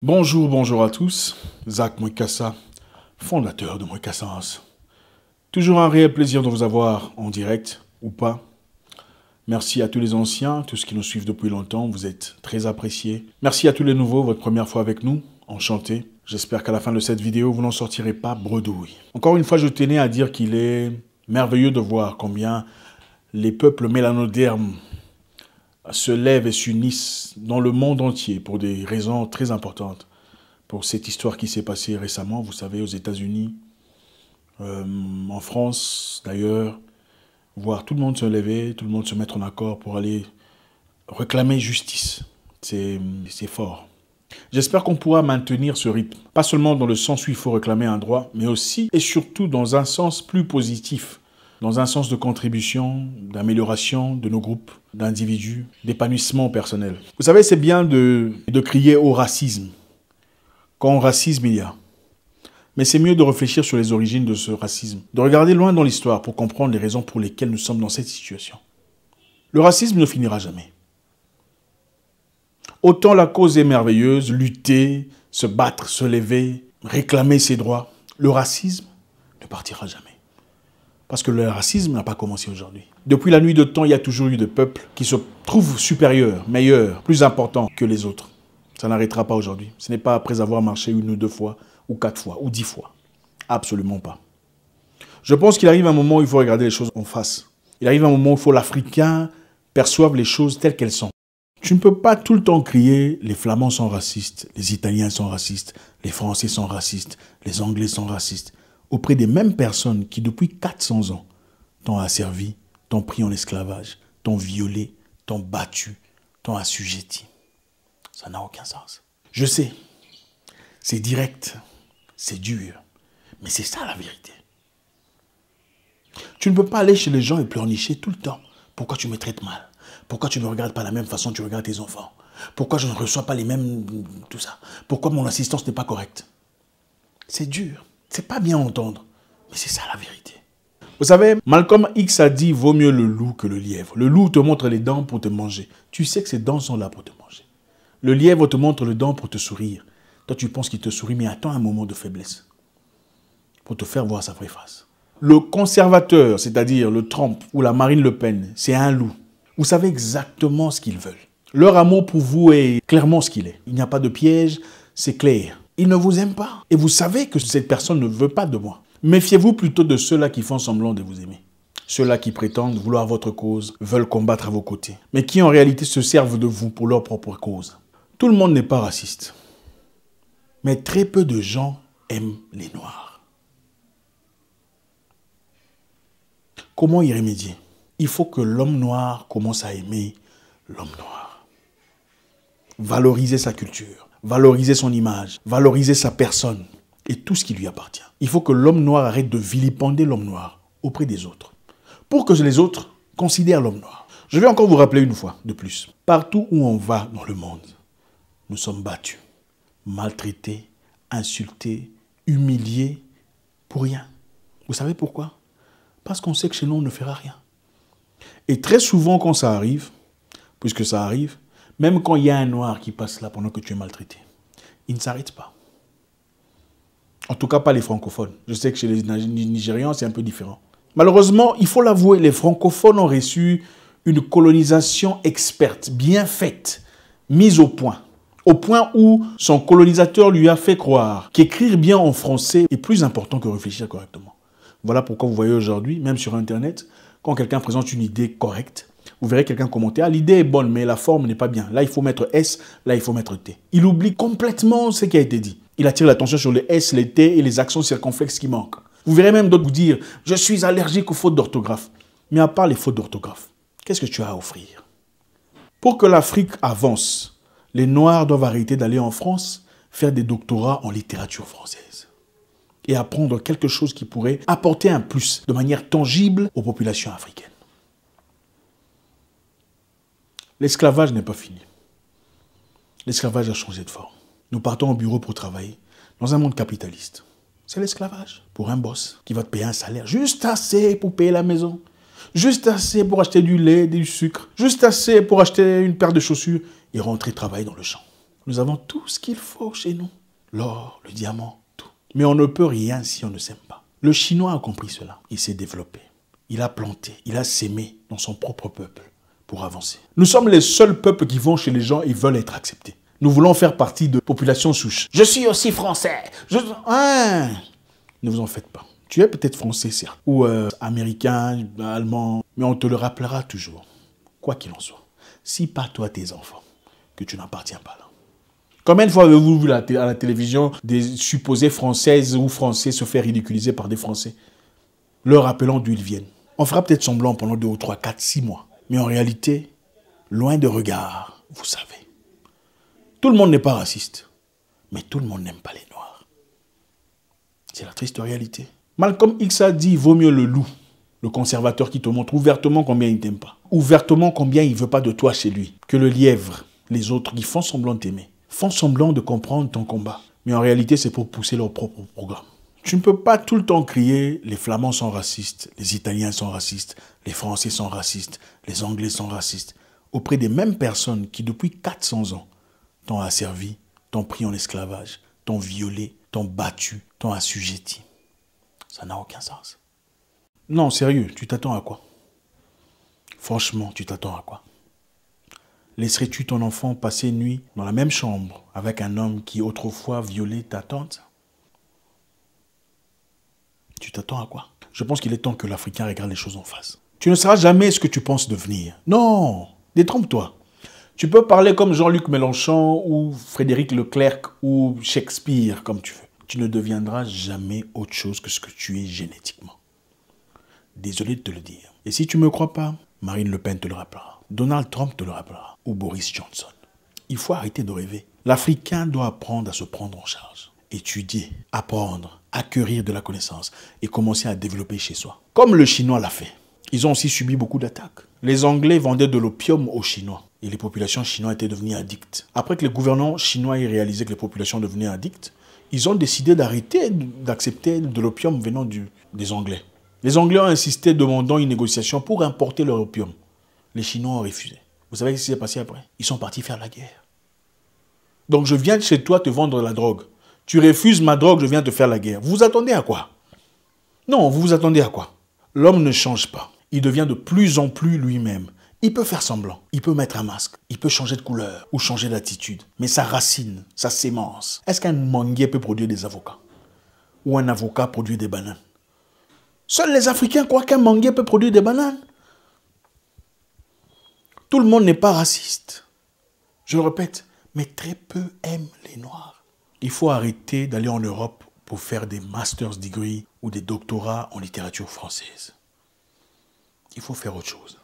Bonjour, bonjour à tous. Zach Mwekassa, fondateur de House. Toujours un réel plaisir de vous avoir en direct ou pas. Merci à tous les anciens, tous ceux qui nous suivent depuis longtemps, vous êtes très appréciés. Merci à tous les nouveaux, votre première fois avec nous, enchanté. J'espère qu'à la fin de cette vidéo, vous n'en sortirez pas bredouille. Encore une fois, je tenais à dire qu'il est merveilleux de voir combien les peuples mélanodermes se lèvent et s'unissent dans le monde entier pour des raisons très importantes. Pour cette histoire qui s'est passée récemment, vous savez, aux États-Unis, euh, en France d'ailleurs, voir tout le monde se lever, tout le monde se mettre en accord pour aller réclamer justice. C'est fort. J'espère qu'on pourra maintenir ce rythme, pas seulement dans le sens où il faut réclamer un droit, mais aussi et surtout dans un sens plus positif, dans un sens de contribution, d'amélioration de nos groupes, d'individus, d'épanouissement personnel. Vous savez, c'est bien de, de crier au racisme, quand racisme il y a. Mais c'est mieux de réfléchir sur les origines de ce racisme, de regarder loin dans l'histoire pour comprendre les raisons pour lesquelles nous sommes dans cette situation. Le racisme ne finira jamais. Autant la cause est merveilleuse, lutter, se battre, se lever, réclamer ses droits, le racisme ne partira jamais. Parce que le racisme n'a pas commencé aujourd'hui. Depuis la nuit de temps, il y a toujours eu des peuples qui se trouvent supérieurs, meilleurs, plus importants que les autres. Ça n'arrêtera pas aujourd'hui. Ce n'est pas après avoir marché une ou deux fois, ou quatre fois, ou dix fois. Absolument pas. Je pense qu'il arrive un moment où il faut regarder les choses en face. Il arrive un moment où il faut l'Africain perçoive les choses telles qu'elles sont. Tu ne peux pas tout le temps crier les Flamands sont racistes, les Italiens sont racistes, les Français sont racistes, les Anglais sont racistes auprès des mêmes personnes qui, depuis 400 ans, t'ont asservi, t'ont pris en esclavage, t'ont violé, t'ont battu, t'ont assujetti. Ça n'a aucun sens. Je sais, c'est direct, c'est dur, mais c'est ça la vérité. Tu ne peux pas aller chez les gens et pleurnicher tout le temps. Pourquoi tu me traites mal Pourquoi tu ne me regardes pas la même façon que tu regardes tes enfants Pourquoi je ne reçois pas les mêmes... tout ça Pourquoi mon assistance n'est pas correcte C'est dur. C'est pas bien entendre, mais c'est ça la vérité. Vous savez, Malcolm X a dit vaut mieux le loup que le lièvre. Le loup te montre les dents pour te manger. Tu sais que ces dents sont là pour te manger. Le lièvre te montre les dents pour te sourire. Toi, tu penses qu'il te sourit, mais attends un moment de faiblesse pour te faire voir sa vraie face. Le conservateur, c'est-à-dire le Trump ou la Marine Le Pen, c'est un loup. Vous savez exactement ce qu'ils veulent. Leur amour pour vous est clairement ce qu'il est. Il n'y a pas de piège, c'est clair. Il ne vous aime pas. Et vous savez que cette personne ne veut pas de moi. Méfiez-vous plutôt de ceux-là qui font semblant de vous aimer. Ceux-là qui prétendent vouloir votre cause, veulent combattre à vos côtés, mais qui en réalité se servent de vous pour leur propre cause. Tout le monde n'est pas raciste. Mais très peu de gens aiment les Noirs. Comment y remédier Il faut que l'homme noir commence à aimer l'homme noir. Valoriser sa culture valoriser son image, valoriser sa personne et tout ce qui lui appartient. Il faut que l'homme noir arrête de vilipender l'homme noir auprès des autres, pour que les autres considèrent l'homme noir. Je vais encore vous rappeler une fois de plus, partout où on va dans le monde, nous sommes battus, maltraités, insultés, humiliés, pour rien. Vous savez pourquoi Parce qu'on sait que chez nous, on ne fera rien. Et très souvent, quand ça arrive, puisque ça arrive, même quand il y a un noir qui passe là pendant que tu es maltraité, il ne s'arrête pas. En tout cas, pas les francophones. Je sais que chez les Nigérians, c'est un peu différent. Malheureusement, il faut l'avouer, les francophones ont reçu une colonisation experte, bien faite, mise au point. Au point où son colonisateur lui a fait croire qu'écrire bien en français est plus important que réfléchir correctement. Voilà pourquoi vous voyez aujourd'hui, même sur Internet, quand quelqu'un présente une idée correcte, vous verrez quelqu'un commenter, ah, l'idée est bonne, mais la forme n'est pas bien. Là, il faut mettre S, là, il faut mettre T. Il oublie complètement ce qui a été dit. Il attire l'attention sur les S, les T et les actions circonflexes qui manquent. Vous verrez même d'autres vous dire, je suis allergique aux fautes d'orthographe. Mais à part les fautes d'orthographe, qu'est-ce que tu as à offrir Pour que l'Afrique avance, les Noirs doivent arrêter d'aller en France faire des doctorats en littérature française et apprendre quelque chose qui pourrait apporter un plus de manière tangible aux populations africaines. L'esclavage n'est pas fini. L'esclavage a changé de forme. Nous partons au bureau pour travailler dans un monde capitaliste. C'est l'esclavage pour un boss qui va te payer un salaire juste assez pour payer la maison, juste assez pour acheter du lait, du sucre, juste assez pour acheter une paire de chaussures et rentrer travailler dans le champ. Nous avons tout ce qu'il faut chez nous. L'or, le diamant, tout. Mais on ne peut rien si on ne s'aime pas. Le Chinois a compris cela. Il s'est développé. Il a planté, il a sémé dans son propre peuple pour avancer. Nous sommes les seuls peuples qui vont chez les gens et veulent être acceptés. Nous voulons faire partie de populations souches. Je suis aussi français. Je... Hein? ne vous en faites pas. Tu es peut-être français, certes, ou euh, américain, allemand, mais on te le rappellera toujours. Quoi qu'il en soit, si pas toi, tes enfants, que tu n'appartiens pas là. Combien de fois avez-vous vu à la télévision des supposées françaises ou français se faire ridiculiser par des français, leur rappelant d'où ils viennent On fera peut-être semblant pendant 2 ou 3, 4, 6 mois. Mais en réalité, loin de regard, vous savez. Tout le monde n'est pas raciste, mais tout le monde n'aime pas les Noirs. C'est la triste réalité. Malcolm X a dit, vaut mieux le loup, le conservateur qui te montre ouvertement combien il t'aime pas, ouvertement combien il veut pas de toi chez lui, que le lièvre, les autres qui font semblant d'aimer, t'aimer, font semblant de comprendre ton combat. Mais en réalité, c'est pour pousser leur propre programme. Tu ne peux pas tout le temps crier les Flamands sont racistes, les Italiens sont racistes, les Français sont racistes, les Anglais sont racistes, auprès des mêmes personnes qui, depuis 400 ans, t'ont asservi, t'ont pris en esclavage, t'ont violé, t'ont battu, t'ont assujetti. Ça n'a aucun sens. Non, sérieux, tu t'attends à quoi Franchement, tu t'attends à quoi Laisserais-tu ton enfant passer nuit dans la même chambre avec un homme qui autrefois violait ta tante tu t'attends à quoi Je pense qu'il est temps que l'Africain regarde les choses en face. Tu ne seras jamais ce que tu penses devenir. Non, détrompe-toi. Tu peux parler comme Jean-Luc Mélenchon ou Frédéric Leclerc ou Shakespeare, comme tu veux. Tu ne deviendras jamais autre chose que ce que tu es génétiquement. Désolé de te le dire. Et si tu ne me crois pas, Marine Le Pen te le rappellera. Donald Trump te le rappellera. Ou Boris Johnson. Il faut arrêter de rêver. L'Africain doit apprendre à se prendre en charge étudier, apprendre, acquérir de la connaissance et commencer à développer chez soi. Comme le Chinois l'a fait. Ils ont aussi subi beaucoup d'attaques. Les Anglais vendaient de l'opium aux Chinois et les populations chinoises étaient devenues addictes. Après que les gouvernants chinois aient réalisé que les populations devenaient addictes, ils ont décidé d'arrêter d'accepter de l'opium venant du, des Anglais. Les Anglais ont insisté demandant une négociation pour importer leur opium. Les Chinois ont refusé. Vous savez ce qui s'est passé après Ils sont partis faire la guerre. Donc je viens chez toi te vendre la drogue tu refuses ma drogue, je viens te faire la guerre. Vous vous attendez à quoi Non, vous vous attendez à quoi L'homme ne change pas. Il devient de plus en plus lui-même. Il peut faire semblant, il peut mettre un masque, il peut changer de couleur ou changer d'attitude. Mais sa racine, sa sémence, est-ce qu'un manguier peut produire des avocats Ou un avocat produit des bananes Seuls les Africains croient qu'un manguier peut produire des bananes. Tout le monde n'est pas raciste. Je le répète, mais très peu aiment les Noirs. Il faut arrêter d'aller en Europe pour faire des master's degree ou des doctorats en littérature française. Il faut faire autre chose.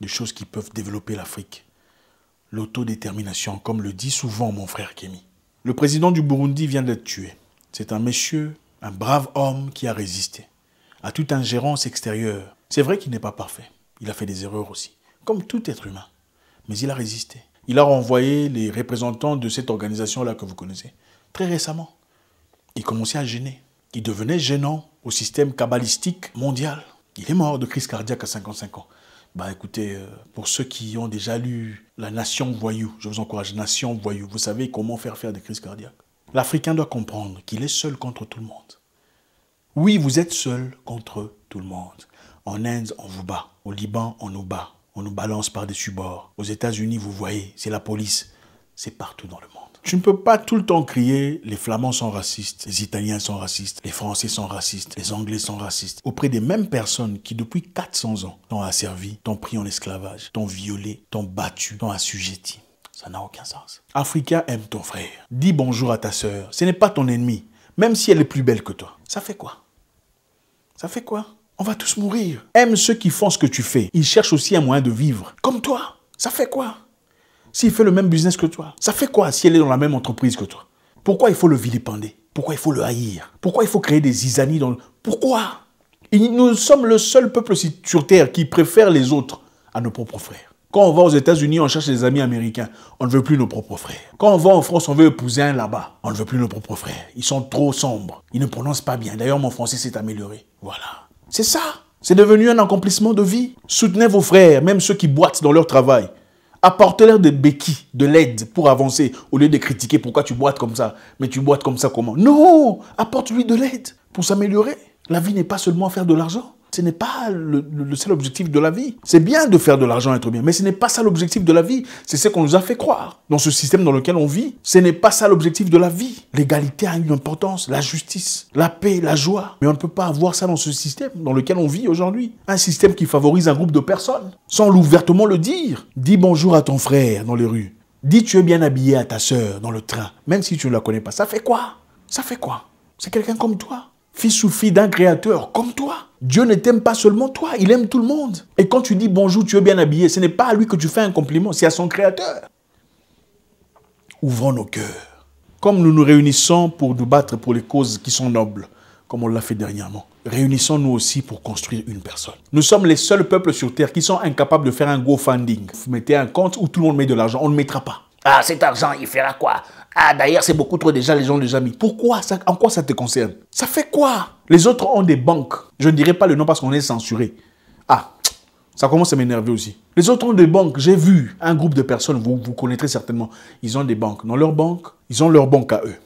Des choses qui peuvent développer l'Afrique. L'autodétermination, comme le dit souvent mon frère Kémy. Le président du Burundi vient d'être tué. C'est un monsieur, un brave homme qui a résisté à toute ingérence extérieure. C'est vrai qu'il n'est pas parfait. Il a fait des erreurs aussi, comme tout être humain. Mais il a résisté. Il a renvoyé les représentants de cette organisation-là que vous connaissez, très récemment. Il commençait à gêner. Il devenait gênant au système kabbalistique mondial. Il est mort de crise cardiaque à 55 ans. Bah écoutez, euh, pour ceux qui ont déjà lu La Nation Voyou, je vous encourage, Nation Voyou, vous savez comment faire faire des crises cardiaques. L'Africain doit comprendre qu'il est seul contre tout le monde. Oui, vous êtes seul contre tout le monde. En Inde, on vous bat. Au Liban, on nous bat. On nous balance par-dessus bord. Aux États-Unis, vous voyez, c'est la police. C'est partout dans le monde. Tu ne peux pas tout le temps crier les Flamands sont racistes, les Italiens sont racistes, les Français sont racistes, les Anglais sont racistes, auprès des mêmes personnes qui depuis 400 ans t'ont asservi, t'ont pris en esclavage, t'ont violé, t'ont battu, t'ont assujetti. Ça n'a aucun sens. Africain aime ton frère. Dis bonjour à ta sœur. Ce n'est pas ton ennemi, même si elle est plus belle que toi. Ça fait quoi Ça fait quoi On va tous mourir. Aime ceux qui font ce que tu fais. Ils cherchent aussi un moyen de vivre. Comme toi. Ça fait quoi s'il fait le même business que toi, ça fait quoi si elle est dans la même entreprise que toi Pourquoi il faut le vilipender Pourquoi il faut le haïr Pourquoi il faut créer des isanies dans le... Pourquoi Nous sommes le seul peuple sur Terre qui préfère les autres à nos propres frères. Quand on va aux États-Unis, on cherche des amis américains. On ne veut plus nos propres frères. Quand on va en France, on veut épouser un là-bas. On ne veut plus nos propres frères. Ils sont trop sombres. Ils ne prononcent pas bien. D'ailleurs, mon français s'est amélioré. Voilà. C'est ça. C'est devenu un accomplissement de vie. Soutenez vos frères, même ceux qui boitent dans leur travail. Apporte-leur des béquilles, de l'aide pour avancer, au lieu de critiquer pourquoi tu boites comme ça. Mais tu boites comme ça comment Non Apporte-lui de l'aide pour s'améliorer. La vie n'est pas seulement à faire de l'argent. Ce n'est pas le, seul objectif de la vie. C'est bien de faire de l'argent et être bien, mais ce n'est pas ça l'objectif de la vie. C'est ce qu'on nous a fait croire dans ce système dans lequel on vit. Ce n'est pas ça l'objectif de la vie. L'égalité a une importance, la justice, la paix, la joie. Mais on ne peut pas avoir ça dans ce système dans lequel on vit aujourd'hui. Un système qui favorise un groupe de personnes sans l'ouvertement le dire. Dis bonjour à ton frère dans les rues. Dis tu es bien habillé à ta sœur dans le train, même si tu ne la connais pas. Ça fait quoi Ça fait quoi C'est quelqu'un comme toi fils ou fille d'un créateur comme toi. Dieu ne t'aime pas seulement toi, il aime tout le monde. Et quand tu dis bonjour, tu es bien habillé, ce n'est pas à lui que tu fais un compliment, c'est à son créateur. Ouvrons nos cœurs. Comme nous nous réunissons pour nous battre pour les causes qui sont nobles, comme on l'a fait dernièrement, réunissons-nous aussi pour construire une personne. Nous sommes les seuls peuples sur Terre qui sont incapables de faire un go funding. Vous mettez un compte où tout le monde met de l'argent, on ne mettra pas. Ah, cet argent, il fera quoi ah, d'ailleurs, c'est beaucoup trop déjà les gens, les amis. Pourquoi En quoi ça te concerne Ça fait quoi Les autres ont des banques. Je ne dirai pas le nom parce qu'on est censuré. Ah, ça commence à m'énerver aussi. Les autres ont des banques. J'ai vu un groupe de personnes, vous, vous connaîtrez certainement. Ils ont des banques. Dans leur banque, ils ont leur banque à eux.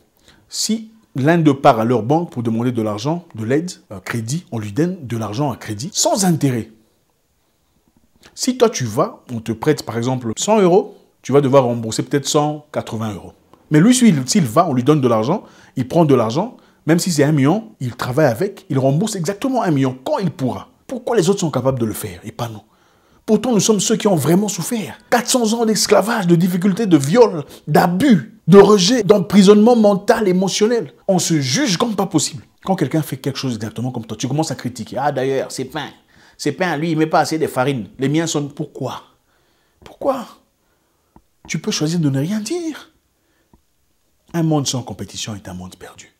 Si l'un de part à leur banque pour demander de l'argent, de l'aide, un euh, crédit, on lui donne de l'argent à crédit sans intérêt. Si toi tu vas, on te prête par exemple 100 euros, tu vas devoir rembourser peut-être 180 euros. Mais lui, s'il va, on lui donne de l'argent, il prend de l'argent, même si c'est un million, il travaille avec, il rembourse exactement un million quand il pourra. Pourquoi les autres sont capables de le faire et pas nous Pourtant, nous sommes ceux qui ont vraiment souffert. 400 ans d'esclavage, de difficultés, de viols, d'abus, de rejet, d'emprisonnement mental, émotionnel. On se juge comme pas possible. Quand quelqu'un fait quelque chose exactement comme toi, tu commences à critiquer. Ah d'ailleurs, c'est pain. C'est pain, lui, il met pas assez de farine. Les miens sont... Pourquoi Pourquoi Tu peux choisir de ne rien dire. Un monde sans compétition est un monde perdu.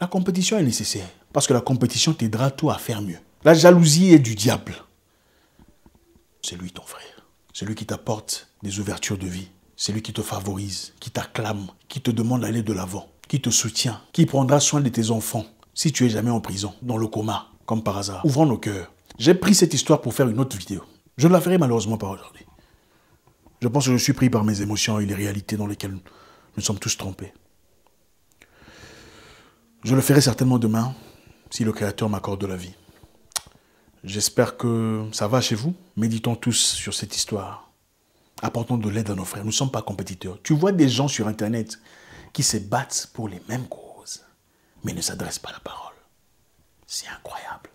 La compétition est nécessaire parce que la compétition t'aidera tout à faire mieux. La jalousie est du diable. C'est lui ton frère. C'est lui qui t'apporte des ouvertures de vie. C'est lui qui te favorise, qui t'acclame, qui te demande d'aller de l'avant, qui te soutient, qui prendra soin de tes enfants si tu es jamais en prison, dans le coma, comme par hasard. Ouvrons nos cœurs. J'ai pris cette histoire pour faire une autre vidéo. Je ne la ferai malheureusement pas aujourd'hui. Je pense que je suis pris par mes émotions et les réalités dans lesquelles nous sommes tous trompés. Je le ferai certainement demain, si le Créateur m'accorde la vie. J'espère que ça va chez vous. Méditons tous sur cette histoire. Apportons de l'aide à nos frères. Nous ne sommes pas compétiteurs. Tu vois des gens sur Internet qui se battent pour les mêmes causes, mais ne s'adressent pas à la parole. C'est incroyable.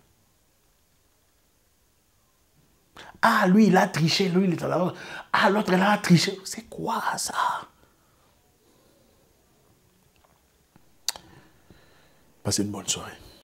Ah, lui, il a triché, lui, il est à la... Ah, l'autre, il a triché. C'est quoi ça Passez une bonne soirée.